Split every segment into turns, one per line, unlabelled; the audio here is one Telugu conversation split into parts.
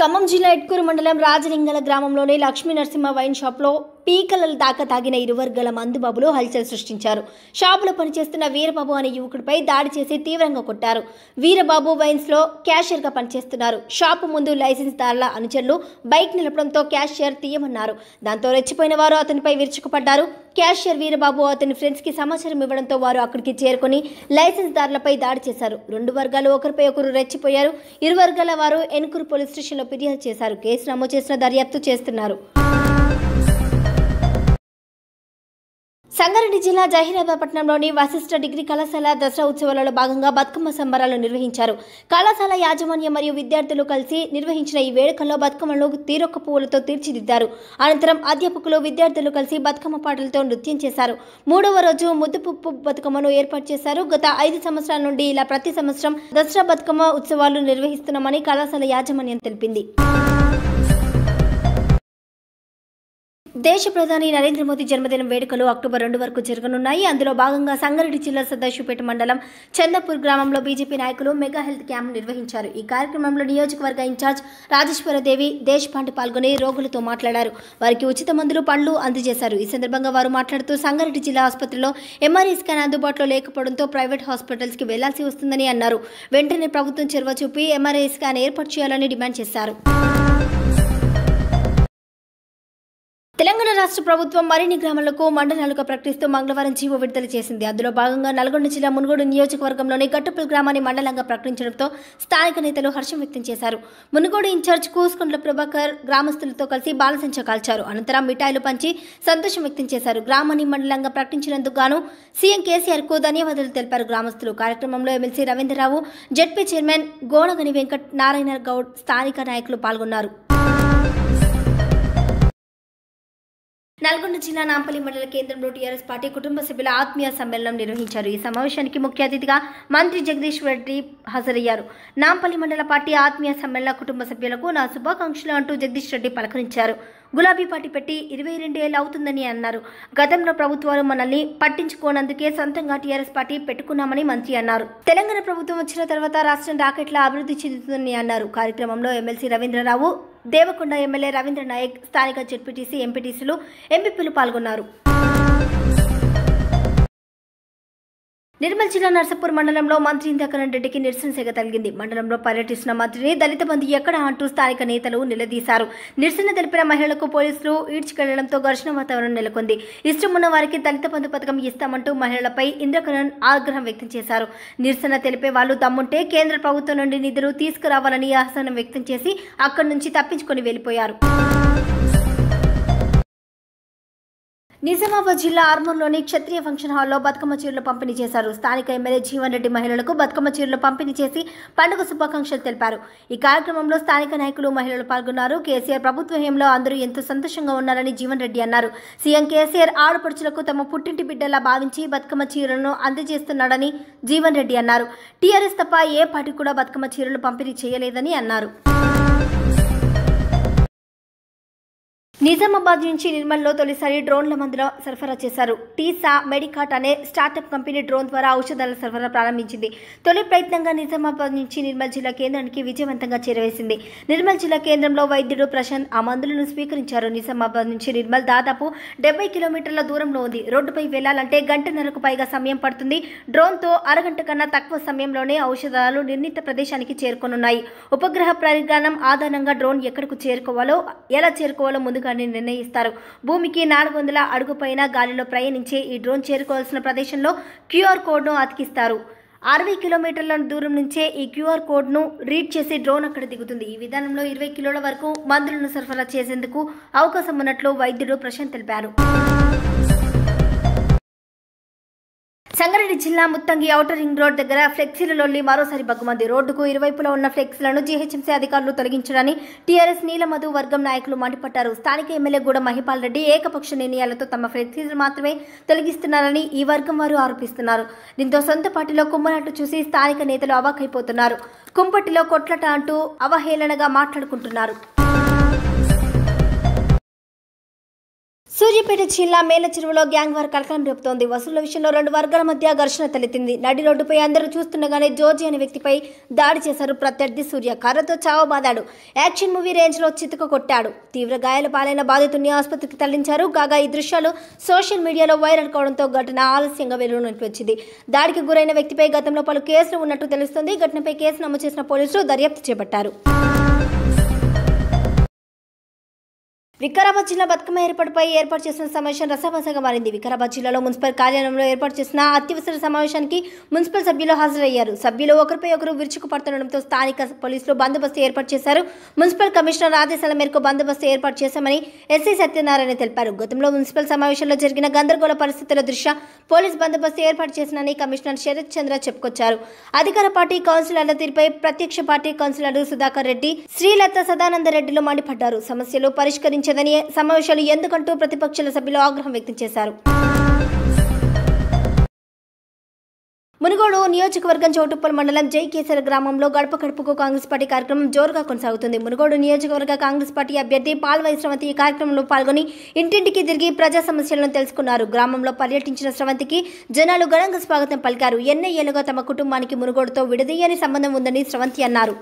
ఖమ్మం జిల్లా ఎట్కూరు మండలం రాజలింగల గ్రామంలోని లక్ష్మీ నరసింహ వైన్ షాప్లో పీకలలు దాకా తాగిన ఇరు వర్గాల మందుబాబులు హల్చల్ సృష్టించారు షాపులో పనిచేస్తున్న వీరబాబు అనే యువకుడిపై దాడి చేసి తీవ్రంగా కొట్టారు వీరబాబు వైన్స్లో క్యాషియర్గా పనిచేస్తున్నారు షాపు ముందు లైసెన్స్దారుల అనుచరులు బైక్ నిలపడంతో క్యాషియర్ తీయమన్నారు దాంతో రెచ్చిపోయిన వారు అతనిపై విరుచుకుపడ్డారు క్యాషియర్ వీరబాబు అతని ఫ్రెండ్స్కి సమాచారం ఇవ్వడంతో వారు అక్కడికి చేరుకుని లైసెన్స్దారులపై దాడి చేశారు రెండు వర్గాలు ఒకరిపై ఒకరు రెచ్చిపోయారు ఇరు వర్గాల వారు ఎన్కూరు పోలీస్ స్టేషన్లో ఫిర్యాదు చేశారు కేసు నమోదు చేసిన దర్యాప్తు చేస్తున్నారు సంగారెడ్డి జిల్లా జహీరాబాపట్నంలోని వశిష్ఠ డిగ్రీ కళాశాల దసరా ఉత్సవాలలో భాగంగా బతుకమ్మ సంబరాలు నిర్వహించారు కళాశాల యాజమాన్యం మరియు విద్యార్థులు కలిసి నిర్వహించిన ఈ వేడుకల్లో బతుకమ్మలను తీరొక్క పువ్వులతో తీర్చిదిద్దారు అనంతరం అధ్యాపకులు విద్యార్థులు కలిసి బతుకమ్మ పాటలతో నృత్యం చేశారు మూడవ రోజు ముద్దుపుప్పు బతుకమ్మను ఏర్పాటు చేశారు గత ఐదు సంవత్సరాల నుండి ఇలా ప్రతి సంవత్సరం దసరా బతుకమ్మ ఉత్సవాలు నిర్వహిస్తున్నామని కళాశాల యాజమాన్యం తెలిపింది దేశ ప్రధాని నరేంద్ర మోదీ జన్మదిన వేడుకలు అక్టోబర్ రెండు వరకు జరగనున్నాయి అందులో భాగంగా సంగారెడ్డి జిల్లా సదాశివపేట మండలం చందపూర్ గ్రామంలో బీజేపీ నాయకులు మెగా హెల్త్ క్యాంప్ నిర్వహించారు ఈ కార్యక్రమంలో నియోజకవర్గ ఇన్ఛార్జ్ రాజేశ్వరదేవి దేశపాండే పాల్గొని రోగులతో మాట్లాడారు వారికి ఉచిత మందులు పండ్లు అందజేశారు ఈ సందర్భంగా వారు మాట్లాడుతూ సంగారెడ్డి జిల్లా ఆసుపత్రిలో ఎంఆర్ఐ స్కాన్ అందుబాటులో లేకపోవడంతో ప్రైవేట్ హాస్పిటల్స్కి వెళ్లాల్సి వస్తుందని అన్నారు వెంటనే ప్రభుత్వం చెరవ చూపి ఎంఆర్ఐ స్కాన్ ఏర్పాటు చేయాలని డిమాండ్ చేశారు తెలంగాణ రాష్ట్ర ప్రభుత్వం మరిన్ని గ్రామాలకు మండలాలుగా ప్రకటిస్తూ మంగళవారం జీవో విడుదల చేసింది అందులో భాగంగా నల్గొండ జిల్లా మునుగోడు నియోజకవర్గంలోని గట్టుపల్ గ్రామాన్ని మండలంగా ప్రకటించడంతో స్థానిక నేతలు హర్షం వ్యక్తం చేశారు మునుగోడు ఇన్ఛార్జ్ కూసుకుండ్ల ప్రభాకర్ గ్రామస్తులతో కలిసి బాలసంచ కాల్చారు అనంతరం మిఠాయిలు పంచి సంతోషం వ్యక్తం చేశారు గ్రామాన్ని మండలంగా ప్రకటించినందుకు గాను సీఎం కేసీఆర్ కు ధన్యవాదాలు తెలిపారు గ్రామస్తులు కార్యక్రమంలో MLC Ravindra Rao ZP chairman Gonagani Venkat Narayana Goud స్థానిక నాయకులు పాల్గొన్నారు నల్గొండ జిల్లా నాంపల్లి మండల కేంద్రంలో టీఆర్ఎస్ పార్టీ కుటుంబ సభ్యుల ఆత్మీయ సమ్మేళనం నిర్వహించారు ఈ సమావేశానికి ముఖ్య అతిథిగా మంత్రి జగదీష్ రెడ్డి హాజరయ్యారు నాంపల్లి మండల పార్టీ ఆత్మీయ సమ్మేళన కుటుంబ సభ్యులకు నా శుభాకాంక్షలు అంటూ జగదీష్ రెడ్డి పలకరించారు గులాబీ పార్టీ పెట్టి ఇరవై రెండు ఏళ్ళు అవుతుందని అన్నారు గతంలో ప్రభుత్వాలు మనల్ని పట్టించుకోనందుకే సొంతంగా టీఆర్ఎస్ పార్టీ పెట్టుకున్నామని మంత్రి అన్నారు తెలంగాణ ప్రభుత్వం వచ్చిన తర్వాత రాష్ట్రం రాకెట్ల అభివృద్ధి చెందుతుందని అన్నారు కార్యక్రమంలో ఎమ్మెల్సీ రవీంద్రరావు దేవకొండ ఎమ్మెల్యే రవీంద్ర నాయక్ స్థానిక జెడ్పీటీసీ ఎంపీటీసీలు ఎంపీపీలు పాల్గొన్నారు నిర్మల్ జిల్లా నర్సపూర్ మండలంలో మంత్రి ఇంద్రకరణ్ రెడ్డికి నిరసన సేగ తలిగింది మండలంలో పర్యటిస్తున్న మంత్రిని దళిత బంధు ఎక్కడ అంటూ స్థానిక నేతలు నిలదీశారు నిరసన తెలిపిన మహిళలకు పోలీసులు ఈడ్చుకెళ్లడంతో ఘర్షణ వాతావరణం నెలకొంది ఇష్టమున్న వారికి దళిత బంధు పథకం ఇస్తామంటూ మహిళలపై ఇంద్రకరణ్ ఆగ్రహం వ్యక్తం చేశారు నిరసన తెలిపే వాళ్ళు దమ్ముంటే కేంద్ర ప్రభుత్వం నుండి నిధులు తీసుకురావాలని ఆహ్వానం వ్యక్తం చేసి అక్కడి నుంచి తప్పించుకుని వెళ్ళిపోయారు నిజామాబాద్ జిల్లా ఆర్మూర్లోని క్షత్రియ ఫంక్షన్ హాల్లో బతుకమ్మ చీరలు పంపిణీ చేశారు స్థానిక ఎమ్మెల్యే జీవన్ రెడ్డి మహిళలకు బతుకమ్మ చీరలు పంపిణీ చేసి పండుగ శుభాకాంక్షలు తెలిపారు ఈ కార్యక్రమంలో స్థానిక నాయకులు మహిళలు పాల్గొన్నారు కేసీఆర్ ప్రభుత్వ హయంలో అందరూ ఎంతో సంతోషంగా ఉన్నారని జీవన్ రెడ్డి అన్నారు సీఎం కేసీఆర్ ఆడపడుచులకు తమ పుట్టింటి బిడ్డలా భావించి బతుకమ్మ చీరలను అందజేస్తున్నాడని జీవన్ రెడ్డి అన్నారు టీఆర్ఎస్ తప్ప ఏ పార్టీ కూడా బతుకమ్మ చీరలు పంపిణీ చేయలేదని అన్నారు నిజామాబాద్ నుంచి నిర్మల్లో తొలిసారి డ్రోన్ల మందుల సరఫరా చేశారు టీసా మెడికాట్ అనే స్టార్టప్ కంపెనీ డ్రోన్ ద్వారా ఔషధాల సరఫరా ప్రారంభించింది తొలి ప్రయత్నంగా నిజామాబాద్ నుంచి నిర్మల్ జిల్లా కేంద్రానికి విజయవంతంగా చేరవేసింది నిర్మల్ జిల్లా కేంద్రంలో వైద్యుడు ప్రశాంత్ ఆ మందులను స్వీకరించారు నిజామాబాద్ నుంచి నిర్మల్ దాదాపు డెబ్బై కిలోమీటర్ల దూరంలో ఉంది రోడ్డుపై వెళ్లాలంటే గంటన్నరకు పైగా సమయం పడుతుంది డ్రోన్తో అరగంట కన్నా తక్కువ సమయంలోనే ఔషధాలు నిర్ణీత ప్రదేశానికి చేరుకోనున్నాయి ఉపగ్రహ పరిజ్ఞానం ఆధారంగా డ్రోన్ ఎక్కడకు చేరుకోవాలో ఎలా చేరుకోవాలో ముందుగానే చేయాలని నిర్ణయిస్తారు భూమికి నాలుగు వందల అడుగుపైన గాలిలో ప్రయాణించే ఈ డ్రోన్ చేరుకోవాల్సిన ప్రదేశంలో క్యూఆర్ కోడ్ను అతికిస్తారు అరవై కిలోమీటర్ల దూరం నుంచే ఈ క్యూఆర్ కోడ్ను రీడ్ చేసి డ్రోన్ అక్కడ దిగుతుంది ఈ విధానంలో ఇరవై కిలోల వరకు మందులను సరఫరా చేసేందుకు అవకాశం ఉన్నట్లు వైద్యుడు ప్రశాంత్ తెలిపారు సంగారెడ్డి జిల్లా ముత్తంగి ఔటర్ రింగ్ రోడ్ దగ్గర ఫ్లెక్సీల మరోసారి బగ్గుమంది రోడ్డుకు ఇరువైపులా ఉన్న ఫ్లెక్సీలను జీహెచ్ఎంసీ అధికారులు తొలగించడాన్ని టీఆర్ఎస్ నీలమధు వర్గం నాయకులు మండిపడ్డారు స్థానిక ఎమ్మెల్యే గూడ మహిపాల్ రెడ్డి ఏకపక్ష నిర్ణయాలతో తమ ఫ్లెక్సీలు మాత్రమే తొలగిస్తున్నారని ఈ వర్గం వారు ఆరోపిస్తున్నారు దీంతో సొంత పార్టీలో కుమ్మనట్టు చూసి స్థానిక నేతలు అవాకైపోతున్నారు కుంపటిలో కొట్లట అంటూ అవహేళనగా మాట్లాడుకుంటున్నారు సూర్యాపేట జిల్లా మేల చెరువులో గ్యాంగ్ వార్ కలకలం రేపుతోంది వసూళ్ల విషయంలో రెండు వర్గాల మధ్య ఘర్షణ తలెత్తింది నడి రోడ్డుపై అందరూ చూస్తుండగానే జోర్జి అనే వ్యక్తిపై దాడి చేశారు ప్రత్యర్థి సూర్య కర్రతో చావబాదాడు యాక్షన్ మూవీ రేంజ్లో చితుక కొట్టాడు తీవ్ర గాయాల పాలైన బాధితుడిని ఆసుపత్రికి తరలించారు కాగా ఈ దృశ్యాలు సోషల్ మీడియాలో వైరల్ కావడంతో ఘటన ఆలస్యంగా వెలువనట్లు వచ్చింది దాడికి గురైన వ్యక్తిపై గతంలో పలు కేసులు ఉన్నట్లు తెలుస్తుంది ఘటనపై కేసు నమోదు చేసిన పోలీసులు దర్యాప్తు చేపట్టారు వికారాబాద్ జిల్లా బతుకమ్మ ఏర్పాటుపై ఏర్పాటు చేసిన సమావేశం రసాభాసంగా మారింది వికారాబాద్ జిల్లాలో మున్సిపల్ కార్యాలయంలో ఏర్పాటు చేసిన అత్యవసర సమావేశానికి మున్సిపల్ సభ్యులు హాజరయ్యారు సభ్యులు ఒకరిపై ఒకరు విరుచుకు పడుతుండటంతో స్థానిక పోలీసులు బందోబస్తు ఏర్పాటు చేశారు మున్సిపల్ కమిషనర్ ఆదేశాల మేరకు బందోబస్తు ఏర్పాటు చేశామని ఎస్ఐ సత్యనారాయణ తెలిపారు గతంలో మున్సిపల్ సమావేశంలో జరిగిన గందరగోళ పరిస్థితుల దృష్ట్యా పోలీస్ బందోబస్తు ఏర్పాటు చేసినని కమిషనర్ శరత్ చంద్ర చెప్పుకొచ్చారు అధికార పార్టీ కౌన్సిలర్ల తీరుపై ప్రత్యక్ష పార్టీ కౌన్సిలర్ సుధాకర్ రెడ్డి శ్రీలత సదానందరెడ్డిలో మండిపడ్డారు సమస్యలు పరిష్కరించారు అనుమతించదని సమావేశాలు ఎందుకంటూ ప్రతిపక్షాల సభ్యులు ఆగ్రహం వ్యక్తం చేశారు మునుగోడు నియోజకవర్గం చౌటుప్పల్ మండలం జైకేసర్ గ్రామంలో గడప గడపకు కాంగ్రెస్ పార్టీ కార్యక్రమం జోరుగా కొనసాగుతుంది మునుగోడు నియోజకవర్గ కాంగ్రెస్ పార్టీ అభ్యర్థి పాల్వై శ్రవంతి ఈ కార్యక్రమంలో పాల్గొని ఇంటింటికి తిరిగి ప్రజా సమస్యలను తెలుసుకున్నారు గ్రామంలో పర్యటించిన శ్రవంతికి జనాలు ఘనంగా స్వాగతం పలికారు ఎన్నో ఏళ్ళుగా తమ కుటుంబానికి మునుగోడుతో విడదీయని సంబంధం ఉందని శ్రవంతి అన్నారు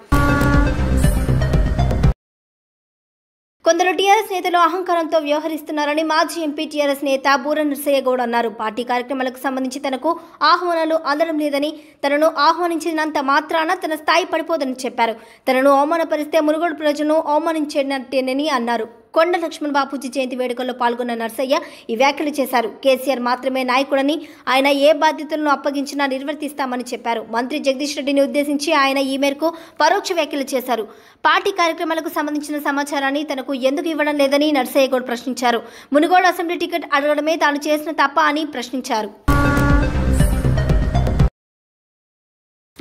కొందరు టీఆర్ఎస్ నేతలు అహంకారంతో వ్యవహరిస్తున్నారని మాజీ ఎంపీ టీఆర్ఎస్ నేత బూర నర్సయ్య గౌడ్ అన్నారు పార్టీ కార్యక్రమాలకు సంబంధించి తనకు ఆహ్వానాలు అందడం లేదని తనను ఆహ్వానించినంత మాత్రాన తన స్థాయి పడిపోదని చెప్పారు తనను అవమానపరిస్తే మునుగోడు ప్రజలను అవమానించేటట్టేనని అన్నారు కొండ లక్ష్మణ్ బాపూజీ జయంతి వేడుకల్లో పాల్గొన్న నర్సయ్య ఈ వ్యాఖ్యలు చేశారు కేసీఆర్ మాత్రమే నాయకుడని ఆయన ఏ బాధ్యతలను అప్పగించినా నిర్వర్తిస్తామని చెప్పారు మంత్రి జగదీష్ రెడ్డిని ఉద్దేశించి ఆయన ఈ మేరకు పరోక్ష వ్యాఖ్యలు చేశారు పార్టీ కార్యక్రమాలకు సంబంధించిన సమాచారాన్ని తనకు ఎందుకు ఇవ్వడం లేదని నర్సయ్య గౌడ్ ప్రశ్నించారు మునుగోడు అసెంబ్లీ టికెట్ అడగడమే తాను చేసిన తప్ప అని ప్రశ్నించారు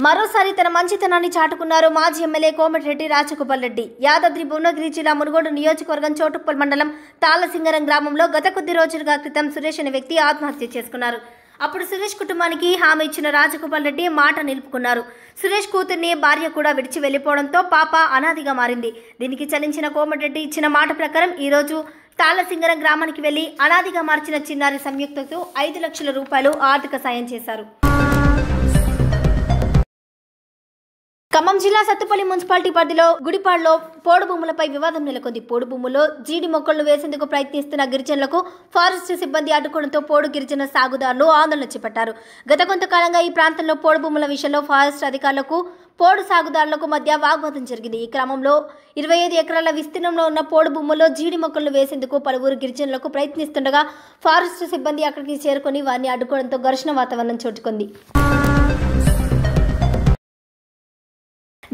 మరోసారి తన మంచితనాన్ని చాటుకున్నారు మాజీ ఎమ్మెల్యే కోమటిరెడ్డి రాజగోపాల్ రెడ్డి యాదాద్రి భువనగిరి జిల్లా మునుగోడు నియోజకవర్గం చోటుప్పల్ మండలం తాళసింగరం గ్రామంలో గత కొద్ది రోజులుగా క్రితం సురేష్ అనే వ్యక్తి ఆత్మహత్య చేసుకున్నారు అప్పుడు సురేష్ కుటుంబానికి హామీ ఇచ్చిన రాజగోపాల్ రెడ్డి మాట నిలుపుకున్నారు సురేష్ కూతుర్ని భార్య కూడా విడిచి వెళ్లిపోవడంతో పాప అనాదిగా మారింది దీనికి చలించిన కోమటిరెడ్డి ఇచ్చిన మాట ప్రకారం ఈరోజు తాళసింగరం గ్రామానికి వెళ్లి అనాదిగా మార్చిన చిన్నారి సంయుక్తతో ఐదు లక్షల రూపాయలు ఆర్థిక సాయం చేశారు ఖమ్మం జిల్లా సత్తుపల్లి మున్సిపాలిటీ పరిధిలో గుడిపాడులో పోడు భూములపై వివాదం నెలకొంది పోడు భూముల్లో జీడి మొక్కలను వేసేందుకు ప్రయత్నిస్తున్న గిరిజనులకు ఫారెస్ట్ సిబ్బంది అడ్డుకోవడంతో పోడు గిరిజన సాగుదారులు ఆందోళన చేపట్టారు గత కొంతకాలంగా ఈ ప్రాంతంలో పోడు భూముల విషయంలో ఫారెస్ట్ అధికారులకు పోడు సాగుదారులకు మధ్య వాగ్వాదం జరిగింది ఈ క్రమంలో ఇరవై ఐదు ఎకరాల విస్తీర్ణంలో ఉన్న పోడు భూముల్లో జీడి మొక్కలను వేసేందుకు పలువురు గిరిజనులకు ప్రయత్నిస్తుండగా ఫారెస్ట్ సిబ్బంది అక్కడికి చేరుకొని వారిని అడ్డుకోవడంతో ఘర్షణ వాతావరణం చోటుకుంది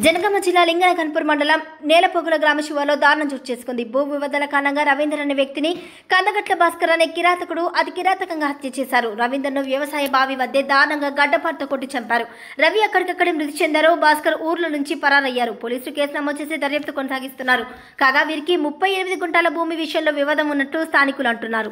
జనగామ జిల్లా కన్పూర్ మండలం నేలపొగుల గ్రామ శివాలో దారుణం చోటు చేసుకుంది భూ వివాదాల కారణంగా రవీందర్ అనే వ్యక్తిని కందగట్ల భాస్కర్ అనే కిరాతకుడు అతి కిరాతకంగా హత్య చేశారు రవీందర్ను వ్యవసాయ బావి వద్దే దారుణంగా గడ్డపాటుతో కొట్టి చంపారు రవి అక్కడికక్కడే మృతి చెందారు భాస్కర్ ఊర్ల నుంచి పరారయ్యారు పోలీసులు కేసు నమోదు చేసి దర్యాప్తు కొనసాగిస్తున్నారు కాగా వీరికి ముప్పై ఎనిమిది గుంటాల భూమి విషయంలో వివాదం ఉన్నట్టు స్థానికులు అంటున్నారు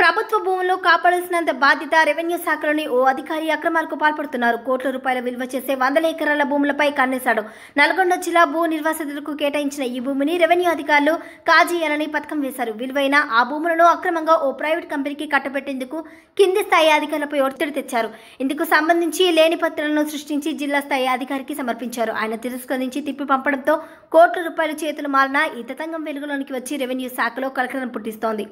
ప్రభుత్వ భూములు కాపాడాల్సినంత బాధ్యత రెవెన్యూ శాఖలోని ఓ అధికారి అక్రమాలకు పాల్పడుతున్నారు కోట్ల రూపాయల విలువ చేసే వందల ఎకరాల భూములపై కన్నేశాడు నల్గొండ జిల్లా భూ నిర్వాసితులకు కేటాయించిన ఈ భూమిని రెవెన్యూ అధికారులు కాజేయాలని పథకం వేశారు విలువైన ఆ భూములను అక్రమంగా ఓ ప్రైవేట్ కంపెనీకి కట్టబెట్టేందుకు కింది స్థాయి అధికారులపై ఒత్తిడి తెచ్చారు ఇందుకు సంబంధించి లేని పత్రాలను సృష్టించి జిల్లా స్థాయి అధికారికి సమర్పించారు ఆయన తిరస్కరించి తిప్పి పంపడంతో కోట్ల రూపాయల చేతులు మారిన ఈ తతంగం వెలుగులోనికి వచ్చి రెవెన్యూ శాఖలో కలకలను పుట్టిస్తోంది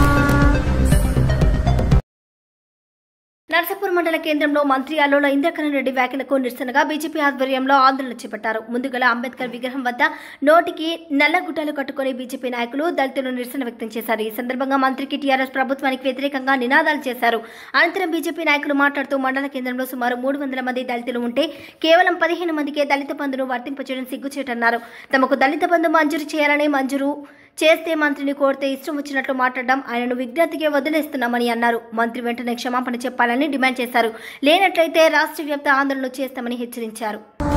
నర్సాపూర్ మండల కేంద్రంలో మంత్రి అల్లోల ఇంద్రకరణ్ రెడ్డి వ్యాఖ్యలకు నిరసనగా బీజేపీ ఆధ్వర్యంలో ఆందోళన చేపట్టారు ముందుగల అంబేద్కర్ విగ్రహం వద్ద నోటికి నల్ల గుట్టలు కట్టుకుని బీజేపీ నాయకులు దళితులు నిరసన వ్యక్తం చేశారు ఈ సందర్భంగా మంత్రికి టీఆర్ఎస్ ప్రభుత్వానికి వ్యతిరేకంగా నినాదాలు చేశారు అనంతరం బీజేపీ నాయకులు మాట్లాడుతూ మండల కేంద్రంలో సుమారు మూడు వందల మంది దళితులు ఉంటే కేవలం పదిహేను మందికే దళిత బంధును వర్తింపచేయడం సిగ్గుచేటన్నారు తమకు దళిత బంధు మంజూరు చేయాలని మంజూరు చేస్తే మంత్రిని కోరితే ఇష్టం వచ్చినట్లు మాట్లాడడం ఆయనను విజ్ఞప్తికే వదిలేస్తున్నామని అన్నారు మంత్రి వెంటనే క్షమాపణ చెప్పాలని డిమాండ్ చేశారు లేనట్లయితే రాష్ట్ర వ్యాప్త ఆందోళనలు చేస్తామని హెచ్చరించారు